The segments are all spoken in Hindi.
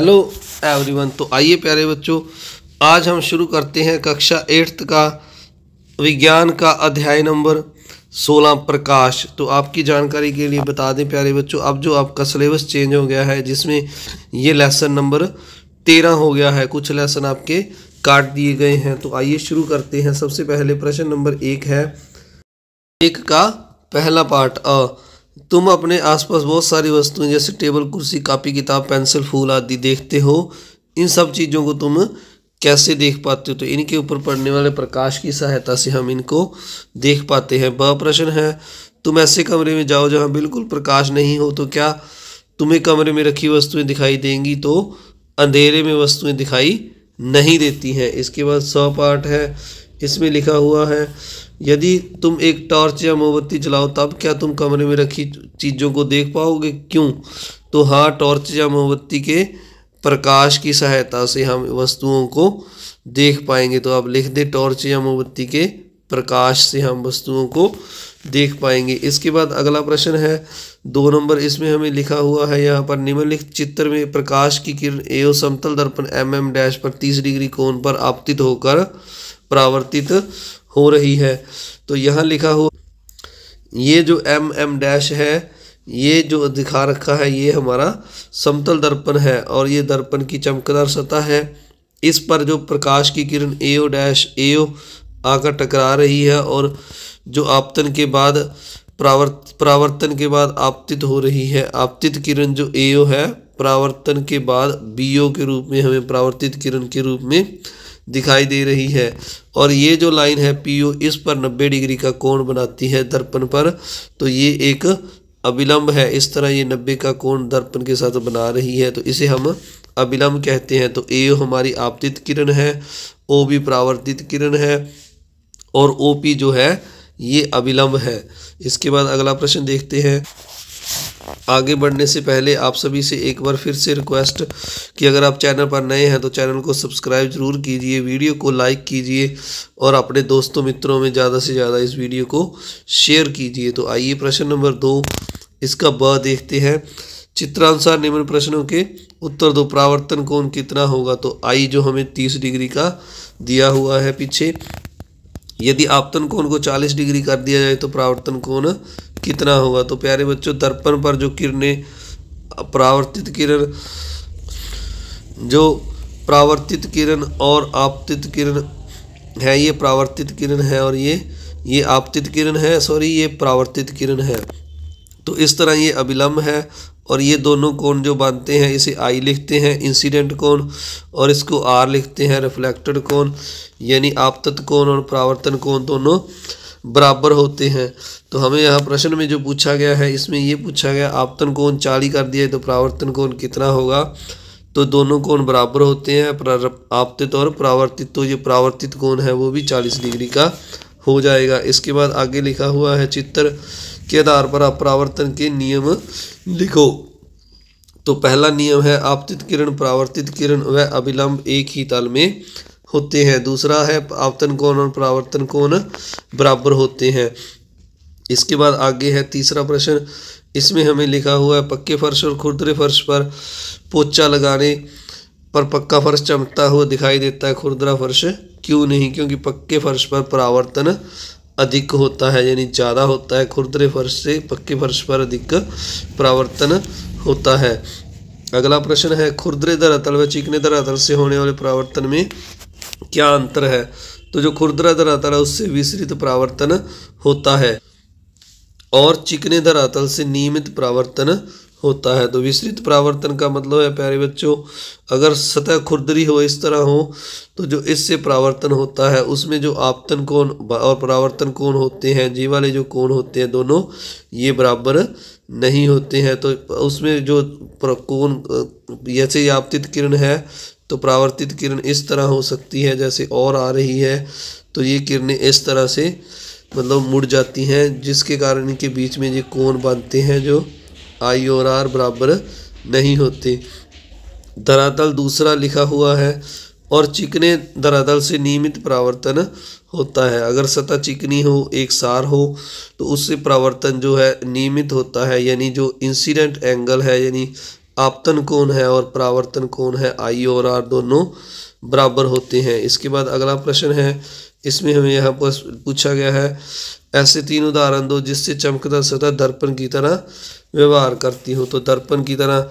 हेलो एवरीवन तो आइए प्यारे बच्चों आज हम शुरू करते हैं कक्षा एट्थ का विज्ञान का अध्याय नंबर सोलह प्रकाश तो आपकी जानकारी के लिए बता दें प्यारे बच्चों अब जो आपका सिलेबस चेंज हो गया है जिसमें ये लेसन नंबर तेरह हो गया है कुछ लेसन आपके काट दिए गए हैं तो आइए शुरू करते हैं सबसे पहले प्रश्न नंबर एक है एक का पहला पार्ट अ तुम अपने आसपास बहुत सारी वस्तुएं जैसे टेबल कुर्सी कापी किताब पेंसिल फूल आदि देखते हो इन सब चीज़ों को तुम कैसे देख पाते हो तो इनके ऊपर पड़ने वाले प्रकाश की सहायता से हम इनको देख पाते हैं ब प्रश्न है तुम ऐसे कमरे में जाओ जहाँ बिल्कुल प्रकाश नहीं हो तो क्या तुम्हें कमरे में रखी वस्तुएं दिखाई देंगी तो अंधेरे में वस्तुएं दिखाई नहीं देती हैं इसके बाद सौ पाठ है इसमें लिखा हुआ है यदि तुम एक टॉर्च या मोमबत्ती जलाओ तब क्या तुम कमरे में रखी चीज़ों को देख पाओगे क्यों तो हाँ टॉर्च या मोमबत्ती के प्रकाश की सहायता से हम वस्तुओं को देख पाएंगे तो आप लिख दें टॉर्च या मोमबत्ती के प्रकाश से हम वस्तुओं को देख पाएंगे इसके बाद अगला प्रश्न है दो नंबर इसमें हमें लिखा हुआ है यहाँ पर निम्नलिखित चित्र में प्रकाश की किरण एओ समतल दर्पण एम एम डैश पर तीस डिग्री कोण पर आपतित होकर परावर्तित हो रही है तो यहाँ लिखा हो ये जो एम एम डैश है ये जो दिखा रखा है ये हमारा समतल दर्पण है और ये दर्पण की चमकदार सतह है इस पर जो प्रकाश की किरण ए ओ डैश ए ओ आकर टकरा रही है और जो आपतन के बाद प्रावर्त प्रावर्तन के बाद आपतित हो रही है आपतित किरण जो ए ओ है प्रावर्तन के बाद बी ओ के रूप में हमें प्रावर्तित किरण के रूप में दिखाई दे रही है और ये जो लाइन है पी इस पर 90 डिग्री का कोण बनाती है दर्पण पर तो ये एक अविलंब है इस तरह ये 90 का कोण दर्पण के साथ बना रही है तो इसे हम अविलंब कहते हैं तो ए हमारी आपतित किरण है ओ भी प्रावर्तित किरण है और ओ पी जो है ये अविलंब है इसके बाद अगला प्रश्न देखते हैं आगे बढ़ने से पहले आप सभी से एक बार फिर से रिक्वेस्ट कि अगर आप चैनल पर नए हैं तो चैनल को सब्सक्राइब ज़रूर कीजिए वीडियो को लाइक कीजिए और अपने दोस्तों मित्रों में ज़्यादा से ज़्यादा इस वीडियो को शेयर कीजिए तो आइए प्रश्न नंबर दो इसका ब देखते हैं चित्रानुसार निम्न प्रश्नों के उत्तर दो प्रावर्तन कोण कितना होगा तो आई जो हमें तीस डिग्री का दिया हुआ है पीछे यदि आपतन कोण को 40 डिग्री कर दिया जाए तो प्रावर्तन कोण कितना होगा तो प्यारे बच्चों दर्पण पर जो किरणें परावर्तित किरण जो प्रावर्तित किरण और आपतित किरण है ये प्रावर्तित किरण है और ये ये आपतित किरण है सॉरी ये प्रावर्तित किरण है तो इस तरह ये अभिलंब है और ये दोनों कोण जो बांधते हैं इसे आई लिखते हैं इंसिडेंट कोण और इसको आर लिखते हैं रिफ्लेक्टेड कोण यानी आपतत कोण और प्रावर्तन कोण दोनों बराबर होते हैं तो हमें यहाँ प्रश्न में जो पूछा गया है इसमें ये पूछा गया आपतन कोण चाली कर दिया तो प्रावर्तन कोण कितना होगा तो दोनों कोण बराबर होते हैं आपतित और प्रावर्तित तो ये प्रावर्तित कोण है वो भी चालीस डिग्री का हो जाएगा इसके बाद आगे लिखा हुआ है चित्र के आधार पर अप्रावर्तन के नियम लिखो तो पहला नियम है आपतित किरण प्रावर्तित किरण व अभिलंब एक ही तल में होते हैं दूसरा है आवर्तन कोण और परावर्तन कोण बराबर होते हैं इसके बाद आगे है तीसरा प्रश्न इसमें हमें लिखा हुआ है पक्के फर्श और खुरदरे फर्श पर पोचा लगाने पर पक्का फर्श चमकता हुआ दिखाई देता है खुरदरा फर्श क्यों नहीं क्योंकि पक्के फर्श पर परावर्तन अधिक होता है यानी ज़्यादा होता है खुरदरे फर्श से पक्के फर्श पर अधिक परावर्तन होता है अगला प्रश्न है खुरदरे धरातल व चिकने धरातल से होने वाले परावर्तन में क्या अंतर है तो जो खुरदरा धरातल है उससे विसरित परावर्तन होता है और चिकने धरातल से नियमित प्रावर्तन होता है तो विस्तृत प्रावर्तन का मतलब है प्यारे बच्चों अगर सतह खुरदरी हो इस तरह हो तो जो इससे प्रावर्तन होता है उसमें जो आपतन कोण और प्रावर्तन कोण होते हैं जी वाले जो कोण होते हैं दोनों ये बराबर नहीं होते हैं तो उसमें जो कोण जैसे आपतित किरण है तो प्रावर्तित किरण इस तरह हो सकती है जैसे और आ रही है तो ये किरणें इस तरह से मतलब मुड़ जाती हैं जिसके कारण इनके बीच में ये कोण बनते हैं जो आई और आर बराबर नहीं होते धरातल दूसरा लिखा हुआ है और चिकने धरातल से नियमित परावर्तन होता है अगर सतह चिकनी हो एक सार हो तो उससे परावर्तन जो है नियमित होता है यानी जो इंसिडेंट एंगल है यानी आपतन कोण है और परावर्तन कोण है आई और आर दोनों बराबर होते हैं इसके बाद अगला प्रश्न है इसमें हमें यहाँ पर पूछा गया है ऐसे तीन उदाहरण दो जिससे चमकदार सतह दर्पण की तरह व्यवहार करती हो तो दर्पण की तरह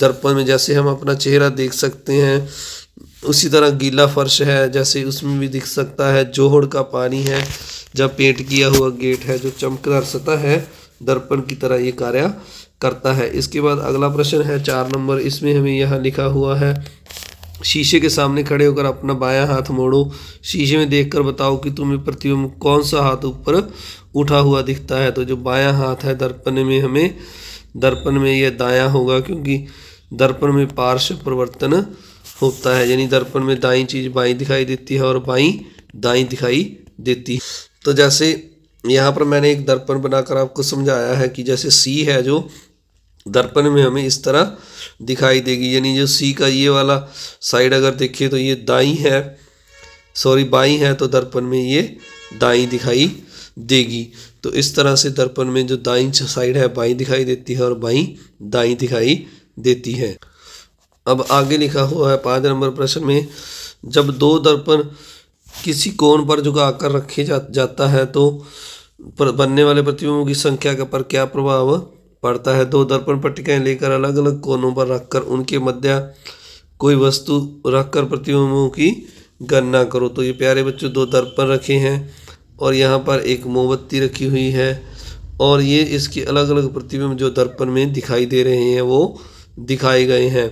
दर्पण में जैसे हम अपना चेहरा देख सकते हैं उसी तरह गीला फर्श है जैसे उसमें भी दिख सकता है जोहड़ का पानी है जब पेंट किया हुआ गेट है जो चमकदार सतह है दर्पण की तरह ये कार्य करता है इसके बाद अगला प्रश्न है चार नंबर इसमें हमें यह लिखा हुआ है शीशे के सामने खड़े होकर अपना बायां हाथ मोड़ो शीशे में देखकर बताओ कि तुम्हें प्रतिबिंब कौन सा हाथ ऊपर उठा हुआ दिखता है तो जो बायां हाथ है दर्पण में हमें दर्पण में यह दायां होगा क्योंकि दर्पण में पार्श्व परिवर्तन होता है यानी दर्पण में दाई चीज़ बाई दिखाई देती है और बाई दाई दिखाई देती है तो जैसे यहाँ पर मैंने एक दर्पण बनाकर आपको समझाया है कि जैसे सी है जो दर्पण में हमें इस तरह दिखाई देगी यानी जो सी का ये वाला साइड अगर देखिए तो ये दाई है सॉरी बाई है तो दर्पण में ये दाई दिखाई देगी तो इस तरह से दर्पण में जो दाई साइड है बाई दिखाई देती है और बाई दाई दिखाई देती है अब आगे लिखा हुआ है पाँच नंबर प्रश्न में जब दो दर्पण किसी कोण पर झुका कर रखे जा, जाता है तो पर बनने वाले प्रतिबिंबों की संख्या का पर क्या प्रभाव पड़ता है दो दर्पण पट्टिकाएं लेकर अलग अलग कोनों पर रखकर उनके मध्य कोई वस्तु रखकर प्रतिबिंबों की गणना करो तो ये प्यारे बच्चों दो दर्पण रखे हैं और यहाँ पर एक मोमबत्ती रखी हुई है और ये इसके अलग अलग प्रतिबिंब जो दर्पण में दिखाई दे रहे हैं वो दिखाए गए हैं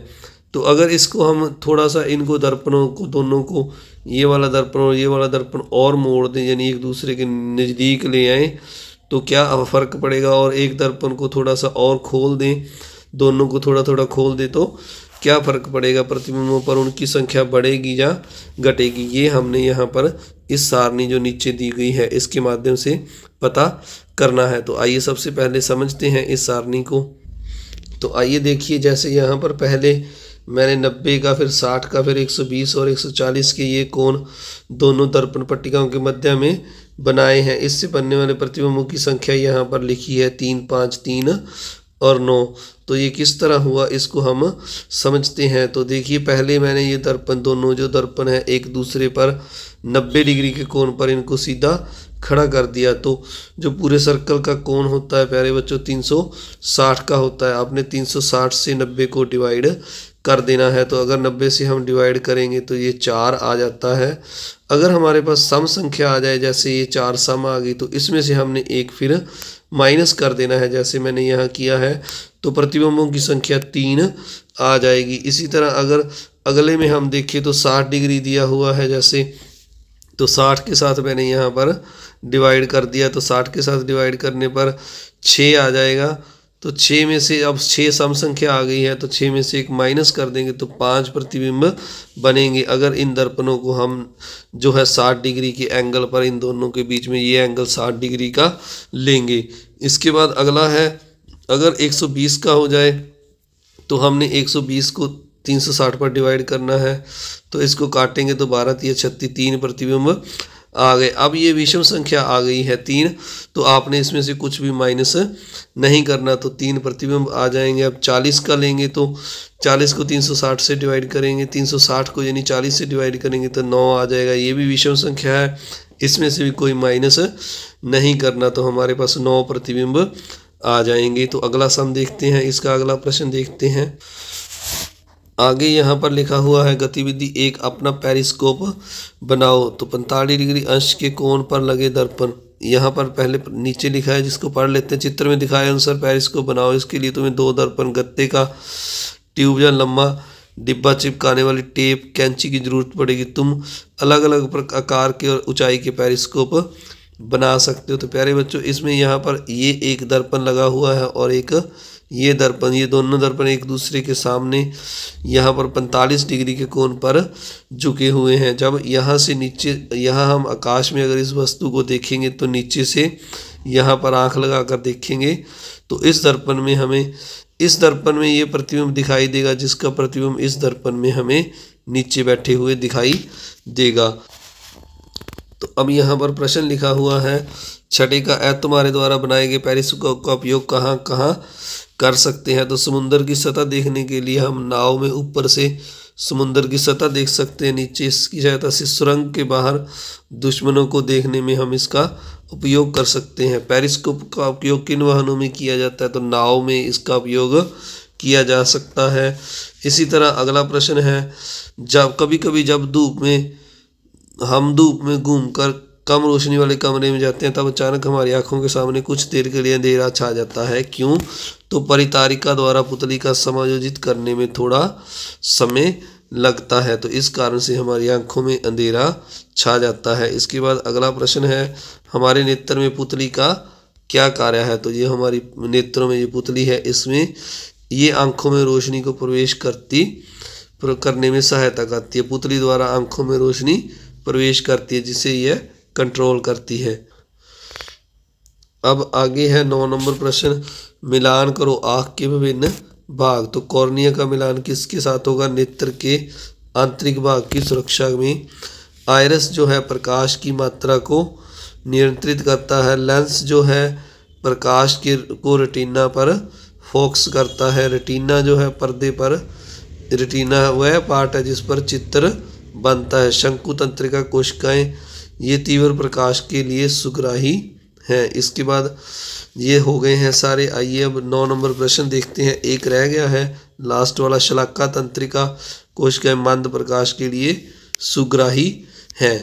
तो अगर इसको हम थोड़ा सा इनको दर्पणों को दोनों को ये वाला दर्पण और ये वाला दर्पण और मोड़ दें यानी एक दूसरे के नज़दीक ले आएँ तो क्या अब फ़र्क पड़ेगा और एक दर्पण को थोड़ा सा और खोल दें दोनों को थोड़ा थोड़ा खोल दें तो क्या फ़र्क पड़ेगा प्रतिबिंबों पर उनकी संख्या बढ़ेगी या घटेगी ये हमने यहाँ पर इस सारणी जो नीचे दी गई है इसके माध्यम से पता करना है तो आइए सबसे पहले समझते हैं इस सारणी को तो आइए देखिए जैसे यहाँ पर पहले मैंने 90 का फिर 60 का फिर 120 और 140 के ये कोण दोनों दर्पण पट्टिकाओं के मध्य में बनाए हैं इससे बनने वाले प्रतिबिंबों की संख्या यहाँ पर लिखी है तीन पाँच तीन और नौ तो ये किस तरह हुआ इसको हम समझते हैं तो देखिए पहले मैंने ये दर्पण दोनों जो दर्पण है एक दूसरे पर नब्बे डिग्री के कोण पर इनको सीधा खड़ा कर दिया तो जो पूरे सर्कल का कोण होता है प्यारे बच्चों 360 का होता है आपने 360 से 90 को डिवाइड कर देना है तो अगर 90 से हम डिवाइड करेंगे तो ये चार आ जाता है अगर हमारे पास सम संख्या आ जाए जैसे ये चार सम आ गई तो इसमें से हमने एक फिर माइनस कर देना है जैसे मैंने यहाँ किया है तो प्रतिबिंबों की संख्या तीन आ जाएगी इसी तरह अगर अगले में हम देखें तो साठ डिग्री दिया हुआ है जैसे तो साठ के साथ मैंने यहाँ पर डिवाइड कर दिया तो साठ के साथ डिवाइड करने पर छः आ जाएगा तो छः में से अब छः सम संख्या आ गई है तो छः में से एक माइनस कर देंगे तो पांच प्रतिबिंब बनेंगे अगर इन दर्पणों को हम जो है साठ डिग्री के एंगल पर इन दोनों के बीच में ये एंगल साठ डिग्री का लेंगे इसके बाद अगला है अगर 120 का हो जाए तो हमने 120 को 360 पर डिवाइड करना है तो इसको काटेंगे तो बारह तीस छत्तीस तीन प्रतिबिंब आ गए अब ये विषम संख्या आ गई है तीन तो आपने इसमें से कुछ भी माइनस नहीं करना तो तीन प्रतिबिंब आ जाएंगे अब चालीस का लेंगे तो चालीस को तीन सौ साठ से डिवाइड करेंगे तीन सौ साठ को यानी चालीस से डिवाइड करेंगे तो नौ आ जाएगा ये भी विषम संख्या है इसमें से भी कोई माइनस नहीं करना तो हमारे पास नौ प्रतिबिंब आ जाएंगे तो अगला सम देखते हैं इसका अगला प्रश्न देखते हैं आगे यहाँ पर लिखा हुआ है गतिविधि एक अपना पेरिस्कोप बनाओ तो पैंतालीस डिग्री अंश के कोण पर लगे दर्पण यहाँ पर पहले नीचे लिखा है जिसको पढ़ लेते हैं चित्र में दिखाया अनुसार पेरिस्कोप बनाओ इसके लिए तुम्हें दो दर्पण गत्ते का ट्यूब या लम्बा डिब्बा चिपकाने वाली टेप कैंची की जरूरत पड़ेगी तुम अलग अलग आकार के और ऊंचाई के पेरिस्कोप बना सकते हो तो प्यारे बच्चों इसमें यहाँ पर ये एक दर्पण लगा हुआ है और एक ये दर्पण ये दोनों दर्पण एक दूसरे के सामने यहाँ पर 45 डिग्री के कोण पर झुके हुए हैं जब यहाँ से नीचे यहाँ हम आकाश में अगर इस वस्तु को देखेंगे तो नीचे से यहाँ पर आँख लगा कर देखेंगे तो इस दर्पण में हमें इस दर्पण में ये प्रतिबिंब दिखाई देगा जिसका प्रतिबिंब इस दर्पण में हमें नीचे बैठे हुए दिखाई देगा तो अब यहाँ पर प्रश्न लिखा हुआ है छठी का ऐ तुम्हारे द्वारा बनाए गए पेरिस्कोप का उपयोग कहाँ कहाँ कर सकते हैं तो समुंदर की सतह देखने के लिए हम नाव में ऊपर से समुंदर की सतह देख सकते हैं नीचे इसकी सहायता से सुरंग के बाहर दुश्मनों को देखने में हम इसका उपयोग कर सकते हैं पेरिस्कोप का उपयोग किन वाहनों में किया जाता है तो नाव में इसका उपयोग किया जा सकता है इसी तरह अगला प्रश्न है जब कभी कभी जब धूप में हम धूप में घूमकर कम रोशनी वाले कमरे में जाते हैं तब अचानक हमारी आंखों के सामने कुछ देर के लिए अंधेरा छा जाता है क्यों तो परितारिका द्वारा पुतली का समायोजित करने में थोड़ा समय लगता है तो इस कारण से हमारी आंखों में अंधेरा छा जाता है इसके बाद अगला प्रश्न है हमारे नेत्र में पुतली का क्या कार्य है तो ये हमारी नेत्रों में ये पुतली है इसमें ये आंखों में रोशनी को प्रवेश करती करने में सहायता करती है पुतली द्वारा आंखों में रोशनी प्रवेश करती है जिससे यह कंट्रोल करती है अब आगे है नौ नंबर प्रश्न मिलान करो आँख के विभिन्न भाग तो कॉर्निया का मिलान किसके साथ होगा नेत्र के आंतरिक भाग की सुरक्षा में आयरस जो है प्रकाश की मात्रा को नियंत्रित करता है लेंस जो है प्रकाश के को रेटिना पर फोकस करता है रेटिना जो है पर्दे पर रेटिना वह पार्ट है जिस पर चित्र बनता है शंकु तंत्रिका कोशिकाएं ये तीव्र प्रकाश के लिए सुग्राही हैं इसके बाद ये हो गए हैं सारे आइए अब नौ नंबर प्रश्न देखते हैं एक रह गया है लास्ट वाला शलाका तंत्रिका कोशिकाएं मंद प्रकाश के लिए सुग्राही है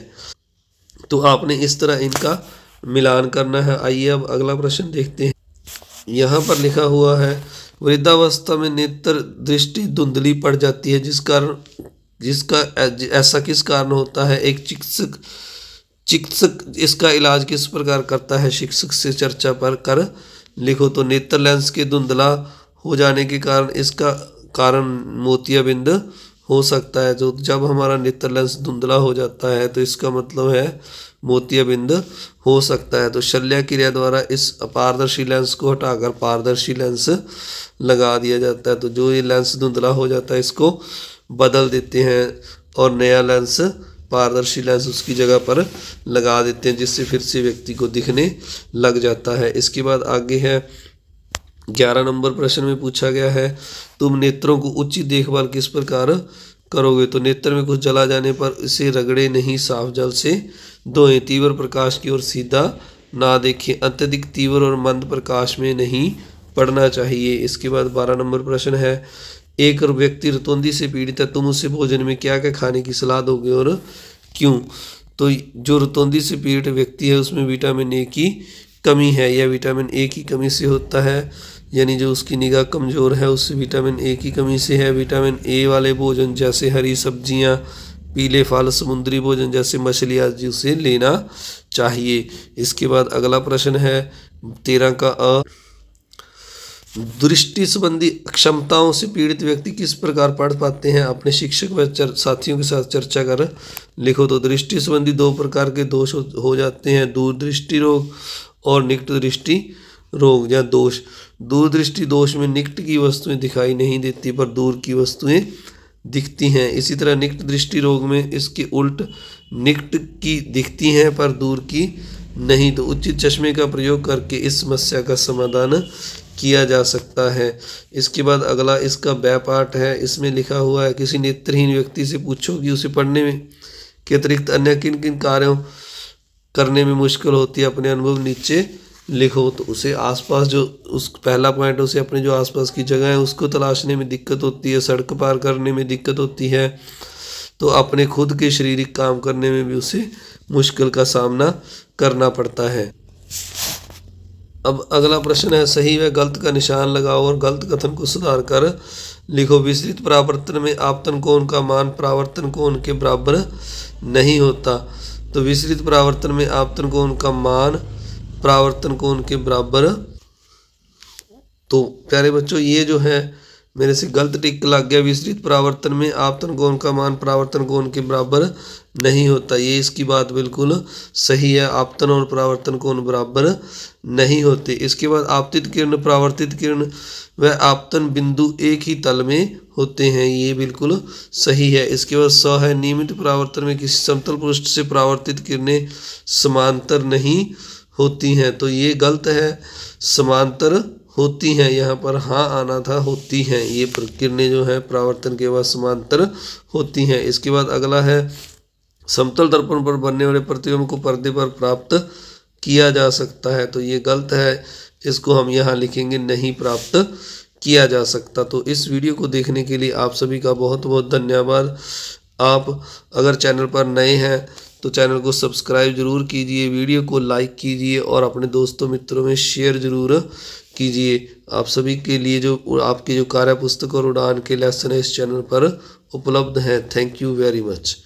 तो आपने इस तरह इनका मिलान करना है आइए अब अगला प्रश्न देखते हैं यहाँ पर लिखा हुआ है वृद्धावस्था में नेत्र दृष्टि धुंधली पड़ जाती है जिस कारण जिसका ऐसा किस कारण होता है एक चिकित्सक चिकित्सक इसका इलाज किस प्रकार करता है शिक्षक से चर्चा पर कर लिखो तो नेत्र लेंस के धुंधला हो जाने के कारण इसका कारण मोतियाबिंद हो सकता है जो तो जब हमारा नेत्र लेंस धुंधला हो जाता है तो इसका मतलब है मोतियाबिंद हो सकता है तो शल्य क्रिया द्वारा इस अपारदर्शी लेंस को हटाकर पारदर्शी लेंस लगा दिया जाता है तो जो ये लेंस धुंधला हो जाता है इसको बदल देते हैं और नया लेंस पारदर्शी लेंस उसकी जगह पर लगा देते हैं जिससे फिर से व्यक्ति को दिखने लग जाता है इसके बाद आगे है ग्यारह नंबर प्रश्न में पूछा गया है तुम नेत्रों को उचित देखभाल किस प्रकार करोगे तो नेत्र में कुछ जला जाने पर इसे रगड़े नहीं साफ जल से धोएं तीव्र प्रकाश की ओर सीधा ना देखें अत्यधिक तीव्र और मंद प्रकाश में नहीं पढ़ना चाहिए इसके बाद बारह नंबर प्रश्न है एक व्यक्ति रतौंधी से पीड़ित है तुम उसे भोजन में क्या क्या खाने की सलाह दोगे और क्यों तो जो रतौंधी से पीड़ित व्यक्ति है उसमें विटामिन ए की कमी है या विटामिन ए की कमी से होता है यानी जो उसकी निगाह कमज़ोर है उससे विटामिन ए की कमी से है विटामिन ए वाले भोजन जैसे हरी सब्जियां पीले फल समुद्री भोजन जैसे मछली आदि उसे लेना चाहिए इसके बाद अगला प्रश्न है तेरह का अ दृष्टि संबंधी अक्षमताओं से पीड़ित व्यक्ति किस प्रकार पढ़ पाते हैं अपने शिक्षक व साथियों के साथ चर्चा कर लिखो तो दृष्टि संबंधी दो प्रकार के दोष हो जाते हैं दूरदृष्टि रोग और निकट दृष्टि रोग या दोष दूरदृष्टि दोष में निकट की वस्तुएं दिखाई नहीं देती पर दूर की वस्तुएं दिखती हैं इसी तरह निकट दृष्टि रोग में इसके उल्ट निकट की दिखती हैं पर दूर की नहीं तो उचित चश्मे का प्रयोग करके इस समस्या का समाधान किया जा सकता है इसके बाद अगला इसका बै पार्ट है इसमें लिखा हुआ है किसी नेत्रहीन व्यक्ति से पूछो कि उसे पढ़ने में के अतिरिक्त अन्य किन किन कार्यों करने में मुश्किल होती है अपने अनुभव नीचे लिखो तो उसे आसपास जो उस पहला पॉइंट उसे अपने जो आसपास की जगह है उसको तलाशने में दिक्कत होती है सड़क पार करने में दिक्कत होती है तो अपने खुद के शारीरिक काम करने में भी उसे मुश्किल का सामना करना पड़ता है अब अगला प्रश्न है सही व गलत का निशान लगाओ और गलत कथन को सुधार कर लिखो विस्तृत परावर्तन में आपतन कोण का मान परावर्तन कोण के बराबर नहीं होता तो विस्तृत परावर्तन में आपतन कोण का मान परावर्तन कोण के बराबर तो प्यारे बच्चों ये जो है मेरे से गलत टिक लग गया विस्तृत परावर्तन में आपतन कोण का मान परावर्तन कोण के बराबर नहीं होता ये इसकी बात बिल्कुल सही है आपतन और परावर्तन कोण बराबर नहीं होते इसके बाद आपतित किरण परावर्तित किरण व आपतन बिंदु एक ही तल में होते हैं ये बिल्कुल सही है इसके बाद स है नियमित परावर्तन में किसी समतल पृष्ठ से परावर्तित किरणें समांतर नहीं होती हैं तो ये गलत है समांतर होती हैं यहाँ पर हाँ आना था होती हैं ये किरणें जो है प्रावर्तन के बाद समांतर होती हैं इसके बाद अगला है समतल दर्पण पर बनने वाले प्रतिबिंब को पर्दे पर प्राप्त किया जा सकता है तो ये गलत है इसको हम यहाँ लिखेंगे नहीं प्राप्त किया जा सकता तो इस वीडियो को देखने के लिए आप सभी का बहुत बहुत धन्यवाद आप अगर चैनल पर नए हैं तो चैनल को सब्सक्राइब जरूर कीजिए वीडियो को लाइक कीजिए और अपने दोस्तों मित्रों में शेयर ज़रूर कीजिए आप सभी के लिए जो आपकी जो कार्य पुस्तक और उड़ान के लेसन है इस चैनल पर उपलब्ध हैं थैंक यू वेरी मच